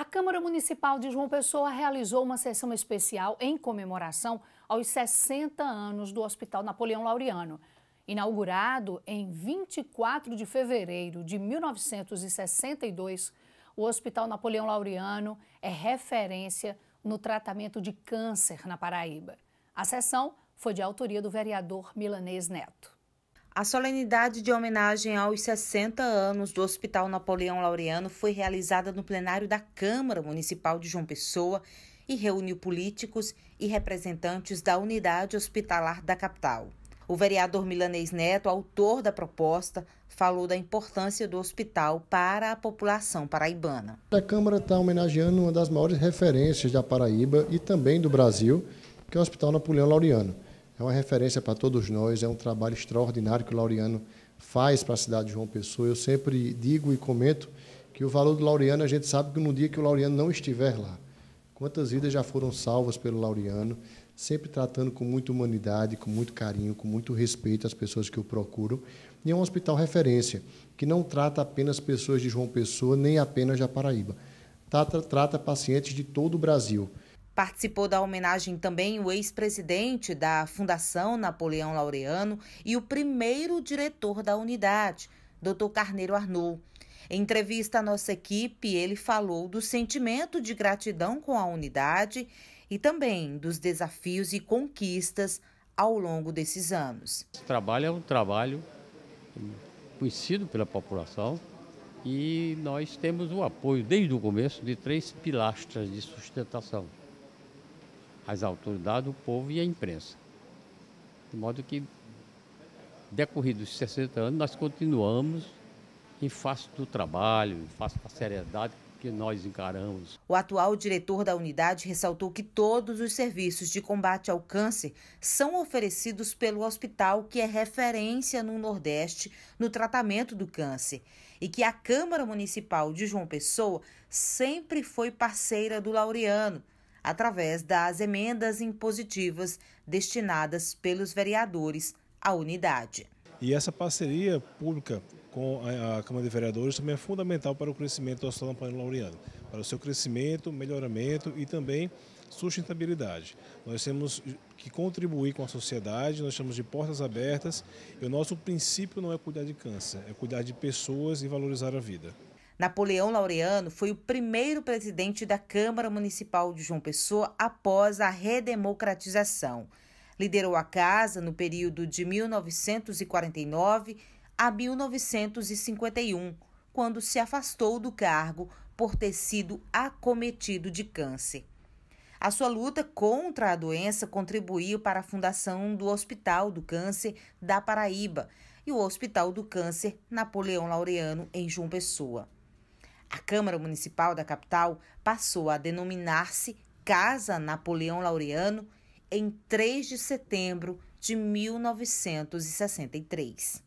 A Câmara Municipal de João Pessoa realizou uma sessão especial em comemoração aos 60 anos do Hospital Napoleão Laureano. Inaugurado em 24 de fevereiro de 1962, o Hospital Napoleão Laureano é referência no tratamento de câncer na Paraíba. A sessão foi de autoria do vereador Milanês Neto. A solenidade de homenagem aos 60 anos do Hospital Napoleão Laureano foi realizada no plenário da Câmara Municipal de João Pessoa e reuniu políticos e representantes da unidade hospitalar da capital. O vereador Milanês Neto, autor da proposta, falou da importância do hospital para a população paraibana. A Câmara está homenageando uma das maiores referências da Paraíba e também do Brasil, que é o Hospital Napoleão Laureano é uma referência para todos nós, é um trabalho extraordinário que o Laureano faz para a cidade de João Pessoa. Eu sempre digo e comento que o valor do Laureano, a gente sabe que no dia que o Laureano não estiver lá, quantas vidas já foram salvas pelo Laureano, sempre tratando com muita humanidade, com muito carinho, com muito respeito às pessoas que o procuram. E é um hospital referência, que não trata apenas pessoas de João Pessoa, nem apenas da Paraíba. Trata, trata pacientes de todo o Brasil. Participou da homenagem também o ex-presidente da Fundação Napoleão Laureano e o primeiro diretor da unidade, Dr. Carneiro Arnoux. Em entrevista à nossa equipe, ele falou do sentimento de gratidão com a unidade e também dos desafios e conquistas ao longo desses anos. Esse trabalho é um trabalho conhecido pela população e nós temos o apoio desde o começo de três pilastras de sustentação as autoridades, o povo e a imprensa. De modo que, decorridos 60 anos, nós continuamos em face do trabalho, em face da seriedade que nós encaramos. O atual diretor da unidade ressaltou que todos os serviços de combate ao câncer são oferecidos pelo hospital, que é referência no Nordeste no tratamento do câncer, e que a Câmara Municipal de João Pessoa sempre foi parceira do Laureano através das emendas impositivas destinadas pelos vereadores à unidade. E essa parceria pública com a Câmara de Vereadores também é fundamental para o crescimento do Hospital Plano Laureano, para o seu crescimento, melhoramento e também sustentabilidade. Nós temos que contribuir com a sociedade, nós estamos de portas abertas e o nosso princípio não é cuidar de câncer, é cuidar de pessoas e valorizar a vida. Napoleão Laureano foi o primeiro presidente da Câmara Municipal de João Pessoa após a redemocratização. Liderou a casa no período de 1949 a 1951, quando se afastou do cargo por ter sido acometido de câncer. A sua luta contra a doença contribuiu para a fundação do Hospital do Câncer da Paraíba e o Hospital do Câncer Napoleão Laureano em João Pessoa. A Câmara Municipal da capital passou a denominar-se Casa Napoleão Laureano em 3 de setembro de 1963.